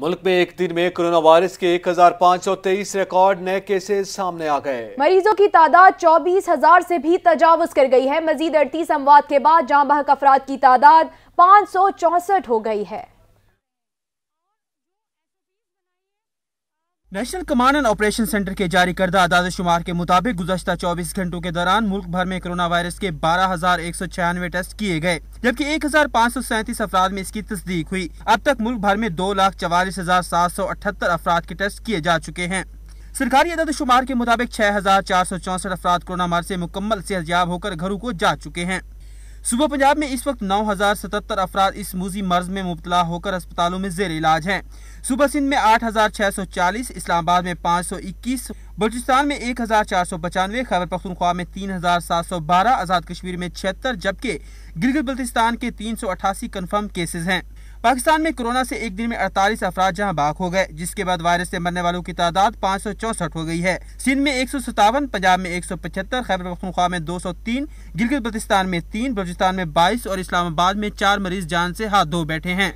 मुल्क में एक दिन में कोरोना वायरस के 1,523 रिकॉर्ड नए केसेस सामने आ गए मरीजों की तादाद 24,000 से भी तजावज कर गई है मजीद अड़तीस अमवाद के बाद जहाँ बहक अफराद की तादाद पाँच हो गई है national command and operation centre के जारी करदा आदाद शुमार के मुताबिक गुजशत 24 घंटों के दौरान मुल्क भर में कोरोना वायरस के बारह हजार एक सौ छियानवे टेस्ट किए गए जबकि एक हजार पाँच सौ सैंतीस में इसकी तस्दीक हुई अब तक मुल्क भर में दो लाख चवालीस हजार सात सौ अठहत्तर अफराद के टेस्ट किए जा चुके हैं सरकारी अदाद शुमार के मुताबिक छह हजार चार सौ चौसठ अफराद कोरोना मार से मुकम्मल सेहत याब होकर घरों को जा चुके हैं सुबह पंजाब में इस वक्त नौ हजार सतहत्तर अफराद इस मूजी मर्ज में मुबतला होकर अस्पतालों में जेर इलाज हैं सुबह सिंध में आठ हजार छह सौ चालीस इस्लामाबाद में पाँच सौ इक्कीस बलूचिस्तान में एक हजार चार सौ पचानवे खैबर पख्तनख्वा में तीन हजार सात सौ बारह आज़ाद कश्मीर में छिहत्तर जबकि गिलगित बल्तिस्तान के तीन सौ अठासी कन्फर्म केसेज हैं पाकिस्तान में कोरोना से एक दिन में अड़तालीस अफराज जहाँ बाक हो गए जिसके बाद वायरस से मरने वालों की तादाद पाँच हो गई है सिंध में एक पंजाब में एक खैबर पखनखा में दो गिलगित बल्तिस्तान में तीन बलोचिस्तान में बाईस और इस्लामाबाद में चार मरीज जान से हाथ धो बैठे हैं